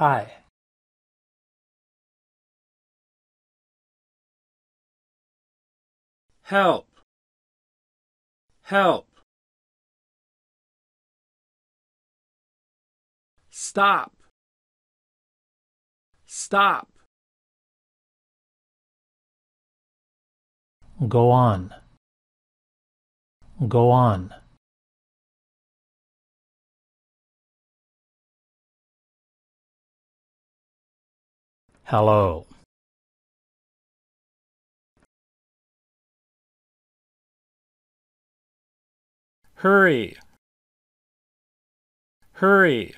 hi help help stop stop go on go on Hello Hurry Hurry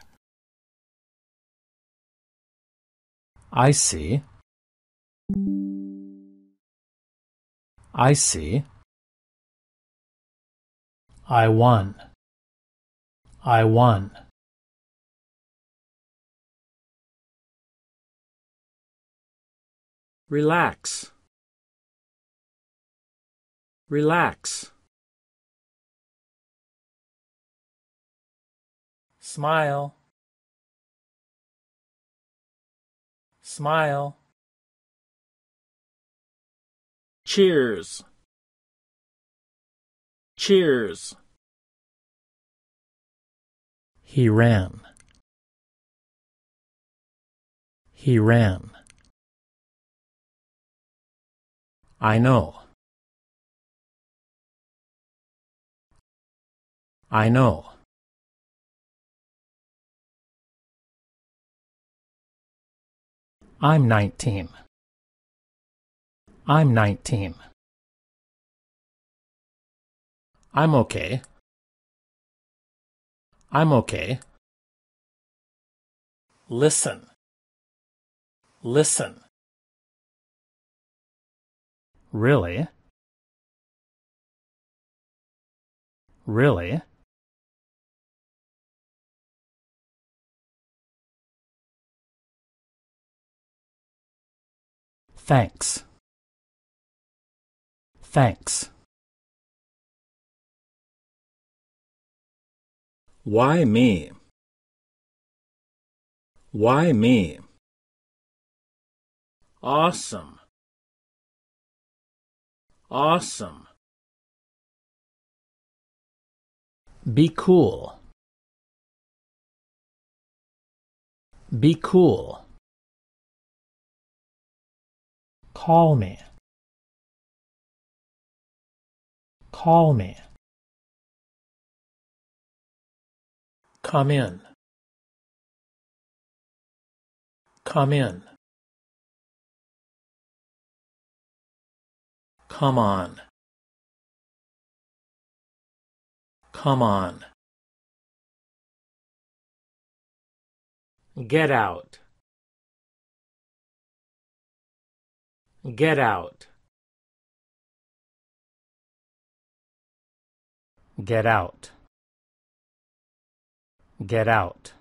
I see I see I won I won Relax. Relax. Smile. Smile. Cheers. Cheers. He ran. He ran. I know. I know. I'm 19. I'm 19. I'm okay. I'm okay. Listen. Listen. Really? Really? Thanks. Thanks. Why me? Why me? Awesome. Awesome. Be cool. Be cool. Call me. Call me. Come in. Come in. Come on. Come on. Get out. Get out. Get out. Get out.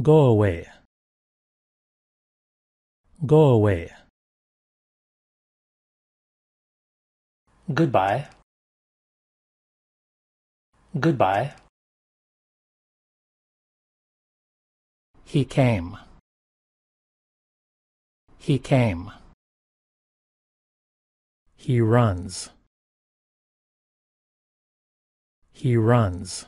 Go away. Go away. Goodbye. Goodbye. He came. He came. He runs. He runs.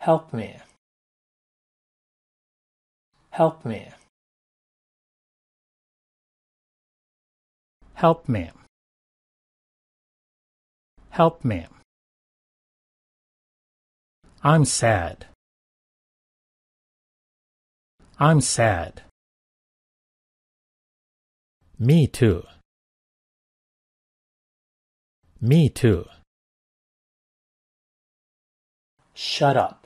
Help me. Help me. Help me. Help me. I'm sad. I'm sad. Me too. Me too. Shut up.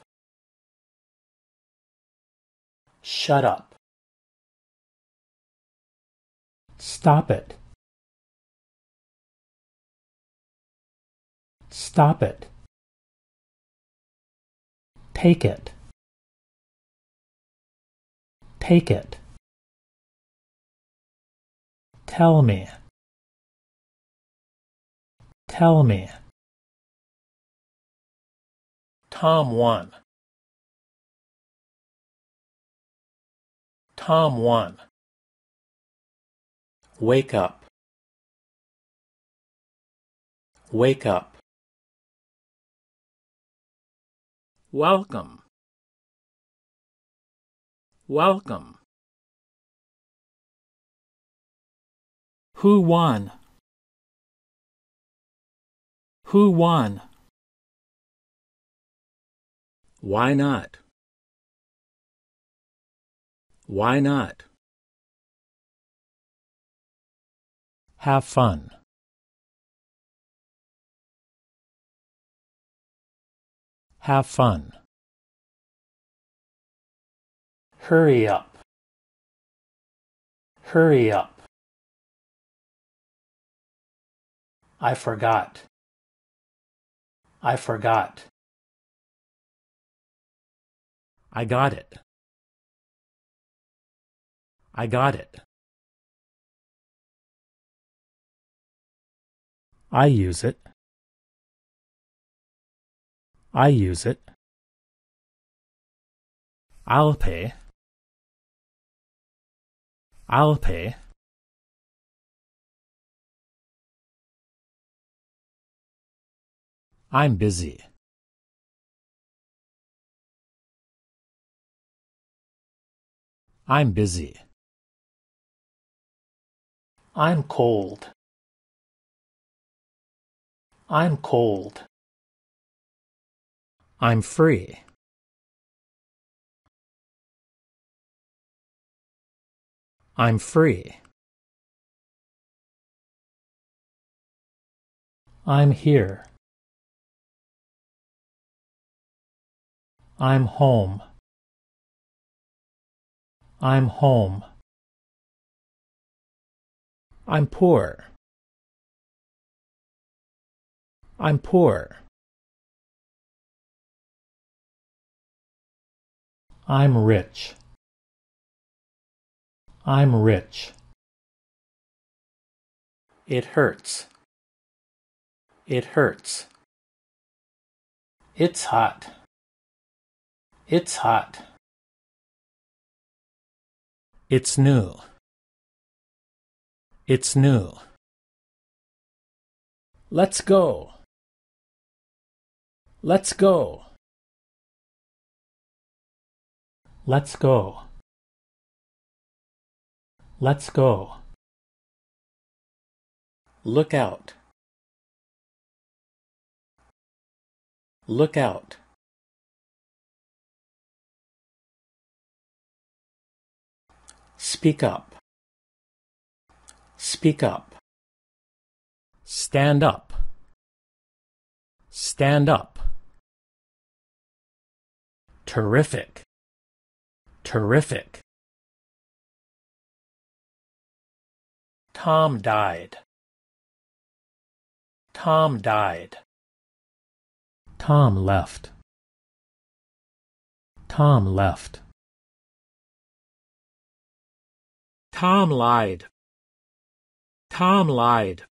Shut up. Stop it. Stop it. Take it. Take it. Tell me. Tell me. Tom won. Tom 1 Wake up. Wake up. Welcome. Welcome. Who won? Who won? Why not? Why not? Have fun. Have fun. Hurry up. Hurry up. I forgot. I forgot. I got it. I got it. I use it. I use it. I'll pay. I'll pay. I'm busy. I'm busy. I'm cold. I'm cold. I'm free. I'm free. I'm here. I'm home. I'm home. I'm poor. I'm poor. I'm rich. I'm rich. It hurts. It hurts. It's hot. It's hot. It's new. It's new. Let's go. Let's go. Let's go. Let's go. Look out. Look out. Speak up. Speak up. Stand up. Stand up. Terrific. Terrific. Tom died. Tom died. Tom left. Tom left. Tom lied. Tom lied.